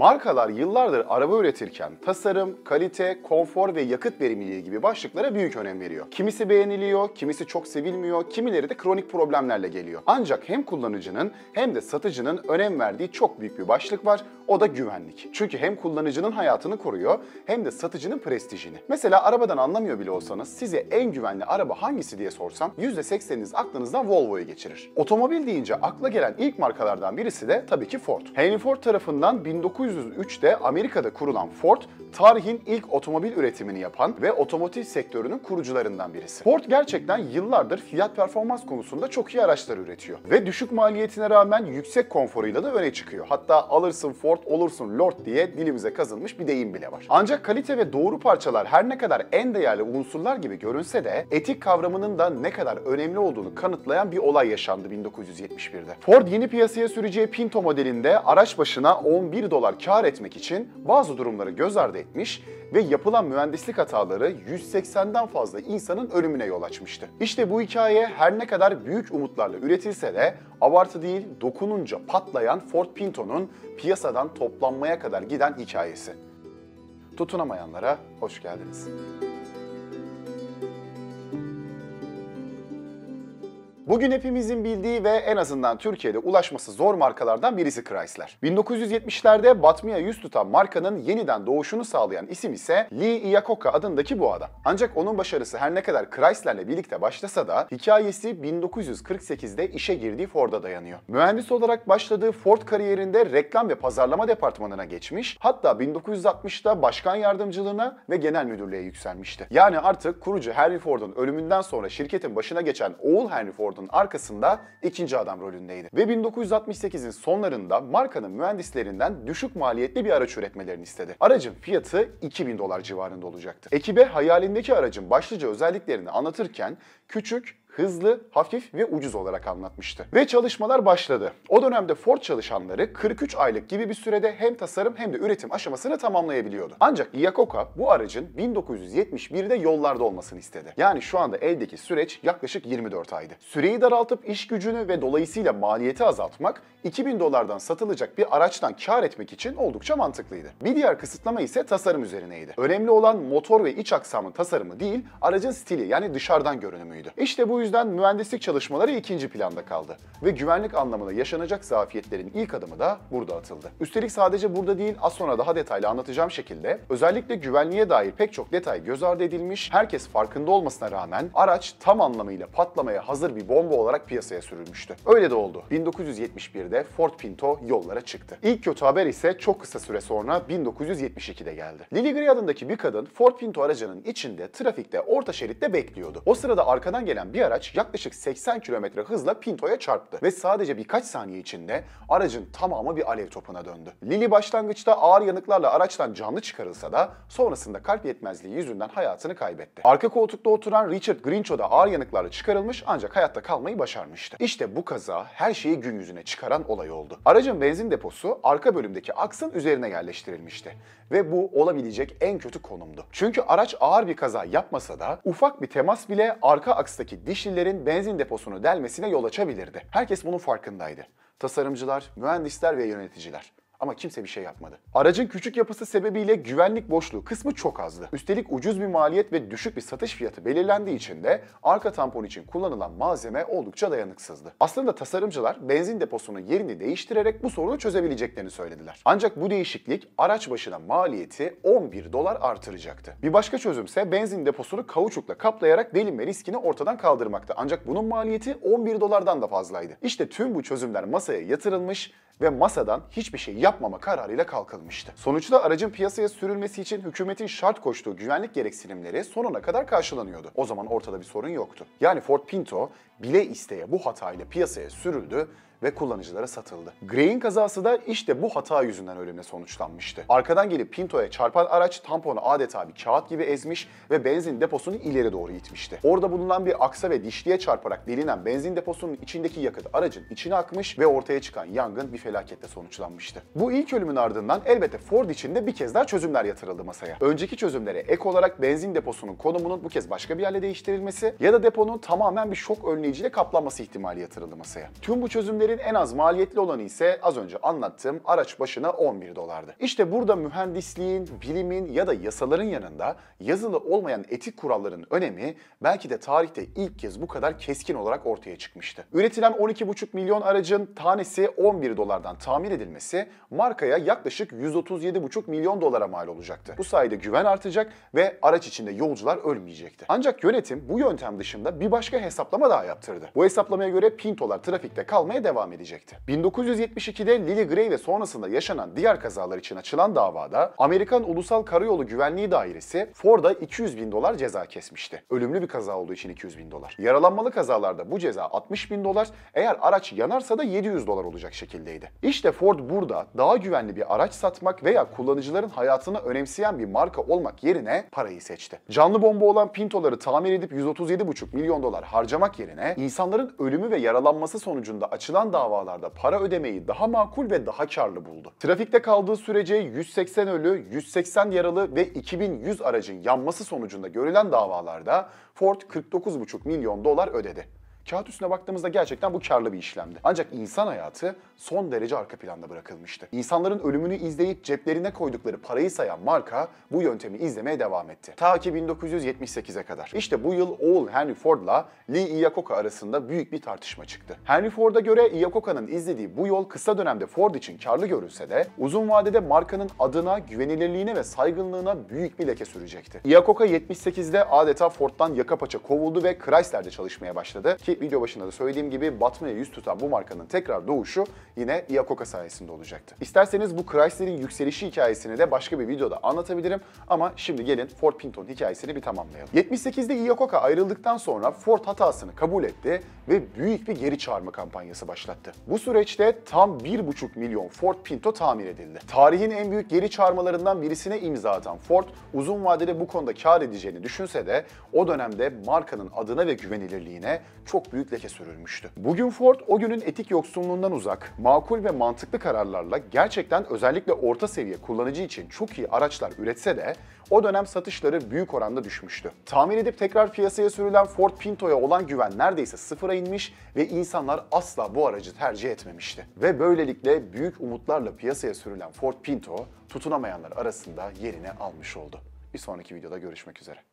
Markalar yıllardır araba üretirken tasarım, kalite, konfor ve yakıt verimliliği gibi başlıklara büyük önem veriyor. Kimisi beğeniliyor, kimisi çok sevilmiyor, kimileri de kronik problemlerle geliyor. Ancak hem kullanıcının hem de satıcının önem verdiği çok büyük bir başlık var. O da güvenlik. Çünkü hem kullanıcının hayatını koruyor hem de satıcının prestijini. Mesela arabadan anlamıyor bile olsanız size en güvenli araba hangisi diye sorsam %80'iniz aklınızdan Volvo'yu geçirir. Otomobil deyince akla gelen ilk markalardan birisi de tabii ki Ford. Henry Ford tarafından 1900 1903'te Amerika'da kurulan Ford, tarihin ilk otomobil üretimini yapan ve otomotiv sektörünün kurucularından birisi. Ford gerçekten yıllardır fiyat performans konusunda çok iyi araçlar üretiyor ve düşük maliyetine rağmen yüksek konforuyla da öne çıkıyor. Hatta alırsın Ford olursun Lord diye dilimize kazınmış bir deyim bile var. Ancak kalite ve doğru parçalar her ne kadar en değerli unsurlar gibi görünse de etik kavramının da ne kadar önemli olduğunu kanıtlayan bir olay yaşandı 1971'de. Ford yeni piyasaya süreceği Pinto modelinde araç başına 11 dolar kar etmek için bazı durumları göz ardı etmiş ve yapılan mühendislik hataları 180'den fazla insanın ölümüne yol açmıştı. İşte bu hikaye her ne kadar büyük umutlarla üretilse de abartı değil dokununca patlayan Ford Pinto'nun piyasadan toplanmaya kadar giden hikayesi. Tutunamayanlara hoş geldiniz. Bugün hepimizin bildiği ve en azından Türkiye'de ulaşması zor markalardan birisi Chrysler. 1970'lerde batmaya yüz tutan markanın yeniden doğuşunu sağlayan isim ise Lee Iacocca adındaki bu adam. Ancak onun başarısı her ne kadar Chrysler'le birlikte başlasa da hikayesi 1948'de işe girdiği Ford'a dayanıyor. Mühendis olarak başladığı Ford kariyerinde reklam ve pazarlama departmanına geçmiş, hatta 1960'da başkan yardımcılığına ve genel müdürlüğe yükselmişti. Yani artık kurucu Henry Ford'un ölümünden sonra şirketin başına geçen oğul Henry Ford'un Ford'un arkasında ikinci adam rolündeydi. Ve 1968'in sonlarında markanın mühendislerinden düşük maliyetli bir araç üretmelerini istedi. Aracın fiyatı 2000 dolar civarında olacaktı. Ekibe hayalindeki aracın başlıca özelliklerini anlatırken küçük, hızlı, hafif ve ucuz olarak anlatmıştı. Ve çalışmalar başladı. O dönemde Ford çalışanları 43 aylık gibi bir sürede hem tasarım hem de üretim aşamasını tamamlayabiliyordu. Ancak Yakoka bu aracın 1971'de yollarda olmasını istedi. Yani şu anda eldeki süreç yaklaşık 24 aydı. Süreyi daraltıp iş gücünü ve dolayısıyla maliyeti azaltmak 2000 dolardan satılacak bir araçtan kar etmek için oldukça mantıklıydı. Bir diğer kısıtlama ise tasarım üzerineydi. Önemli olan motor ve iç aksamın tasarımı değil, aracın stili yani dışarıdan görünümüydü. İşte bu bu yüzden mühendislik çalışmaları ikinci planda kaldı ve güvenlik anlamına yaşanacak zafiyetlerin ilk adımı da burada atıldı. Üstelik sadece burada değil az sonra daha detaylı anlatacağım şekilde özellikle güvenliğe dair pek çok detay göz ardı edilmiş, herkes farkında olmasına rağmen araç tam anlamıyla patlamaya hazır bir bomba olarak piyasaya sürülmüştü. Öyle de oldu. 1971'de Ford Pinto yollara çıktı. İlk kötü haber ise çok kısa süre sonra 1972'de geldi. Lily Gray adındaki bir kadın Ford Pinto aracının içinde trafikte orta şeritte bekliyordu. O sırada arkadan gelen bir araç araç yaklaşık 80 km hızla Pinto'ya çarptı ve sadece birkaç saniye içinde aracın tamamı bir alev topuna döndü. Lili başlangıçta ağır yanıklarla araçtan canlı çıkarılsa da sonrasında kalp yetmezliği yüzünden hayatını kaybetti. Arka koltukta oturan Richard Grincho da ağır yanıklarla çıkarılmış ancak hayatta kalmayı başarmıştı. İşte bu kaza her şeyi gün yüzüne çıkaran olay oldu. Aracın benzin deposu arka bölümdeki aksın üzerine yerleştirilmişti ve bu olabilecek en kötü konumdu. Çünkü araç ağır bir kaza yapmasa da ufak bir temas bile arka akstaki diş yeşillerin benzin deposunu delmesine yol açabilirdi. Herkes bunun farkındaydı. Tasarımcılar, mühendisler ve yöneticiler. Ama kimse bir şey yapmadı. Aracın küçük yapısı sebebiyle güvenlik boşluğu kısmı çok azdı. Üstelik ucuz bir maliyet ve düşük bir satış fiyatı belirlendiği için de arka tampon için kullanılan malzeme oldukça dayanıksızdı. Aslında tasarımcılar benzin deposunun yerini değiştirerek bu sorunu çözebileceklerini söylediler. Ancak bu değişiklik araç başına maliyeti 11 dolar artıracaktı. Bir başka çözümse benzin deposunu kauçukla kaplayarak delinme riskini ortadan kaldırmaktı. Ancak bunun maliyeti 11 dolardan da fazlaydı. İşte tüm bu çözümler masaya yatırılmış ve masadan hiçbir şey yapmama kararıyla kalkılmıştı. Sonuçta aracın piyasaya sürülmesi için hükümetin şart koştuğu güvenlik gereksinimleri sonuna kadar karşılanıyordu. O zaman ortada bir sorun yoktu. Yani Ford Pinto bile isteye bu hatayla piyasaya sürüldü ve kullanıcılara satıldı. Gray'in kazası da işte bu hata yüzünden ölümle sonuçlanmıştı. Arkadan gelip Pinto'ya çarpan araç tamponu adeta bir kağıt gibi ezmiş ve benzin deposunu ileri doğru itmişti. Orada bulunan bir aksa ve dişliye çarparak delinen benzin deposunun içindeki yakıt aracın içine akmış ve ortaya çıkan yangın bir felakette sonuçlanmıştı. Bu ilk ölümün ardından elbette Ford için de bir kez daha çözümler yatırıldı masaya. Önceki çözümlere ek olarak benzin deposunun konumunun bu kez başka bir yerle değiştirilmesi ya da deponun tamamen bir şok önleyiciyle kaplanması ihtimali yatırıldı masaya. Tüm bu çözümleri Modelin en az maliyetli olanı ise az önce anlattığım araç başına 11 dolardı. İşte burada mühendisliğin, bilimin ya da yasaların yanında yazılı olmayan etik kuralların önemi belki de tarihte ilk kez bu kadar keskin olarak ortaya çıkmıştı. Üretilen 12,5 milyon aracın tanesi 11 dolardan tamir edilmesi markaya yaklaşık 137,5 milyon dolara mal olacaktı. Bu sayede güven artacak ve araç içinde yolcular ölmeyecekti. Ancak yönetim bu yöntem dışında bir başka hesaplama daha yaptırdı. Bu hesaplamaya göre Pintolar trafikte kalmaya devam devam edecekti. 1972'de Lily Gray ve sonrasında yaşanan diğer kazalar için açılan davada Amerikan Ulusal Karayolu Güvenliği Dairesi Ford'a 200 bin dolar ceza kesmişti. Ölümlü bir kaza olduğu için 200 bin dolar. Yaralanmalı kazalarda bu ceza 60 bin dolar, eğer araç yanarsa da 700 dolar olacak şekildeydi. İşte Ford burada daha güvenli bir araç satmak veya kullanıcıların hayatını önemseyen bir marka olmak yerine parayı seçti. Canlı bomba olan Pinto'ları tamir edip 137,5 milyon dolar harcamak yerine insanların ölümü ve yaralanması sonucunda açılan davalarda para ödemeyi daha makul ve daha karlı buldu. Trafikte kaldığı sürece 180 ölü, 180 yaralı ve 2100 aracın yanması sonucunda görülen davalarda Ford 49,5 milyon dolar ödedi. Kağıt üstüne baktığımızda gerçekten bu karlı bir işlemdi. Ancak insan hayatı son derece arka planda bırakılmıştı. İnsanların ölümünü izleyip ceplerine koydukları parayı sayan marka bu yöntemi izlemeye devam etti. Ta ki 1978'e kadar. İşte bu yıl oğul Henry Ford'la Lee Iacocca arasında büyük bir tartışma çıktı. Henry Ford'a göre Iacocca'nın izlediği bu yol kısa dönemde Ford için karlı görünse de uzun vadede markanın adına, güvenilirliğine ve saygınlığına büyük bir leke sürecekti. Iacocca 78'de adeta Ford'dan yaka paça kovuldu ve Chrysler'de çalışmaya başladı ki video başında da söylediğim gibi batmaya yüz tutan bu markanın tekrar doğuşu yine Iacocca sayesinde olacaktı. İsterseniz bu Chrysler'in yükselişi hikayesini de başka bir videoda anlatabilirim ama şimdi gelin Ford Pinton hikayesini bir tamamlayalım. 78'de Iacocca ayrıldıktan sonra Ford hatasını kabul etti ve büyük bir geri çağırma kampanyası başlattı. Bu süreçte tam 1,5 milyon Ford Pinto tamir edildi. Tarihin en büyük geri çağırmalarından birisine imza atan Ford, uzun vadede bu konuda kar edeceğini düşünse de o dönemde markanın adına ve güvenilirliğine çok çok büyük leke sürülmüştü. Bugün Ford o günün etik yoksunluğundan uzak, makul ve mantıklı kararlarla gerçekten özellikle orta seviye kullanıcı için çok iyi araçlar üretse de o dönem satışları büyük oranda düşmüştü. Tamir edip tekrar piyasaya sürülen Ford Pinto'ya olan güven neredeyse sıfıra inmiş ve insanlar asla bu aracı tercih etmemişti. Ve böylelikle büyük umutlarla piyasaya sürülen Ford Pinto tutunamayanlar arasında yerini almış oldu. Bir sonraki videoda görüşmek üzere.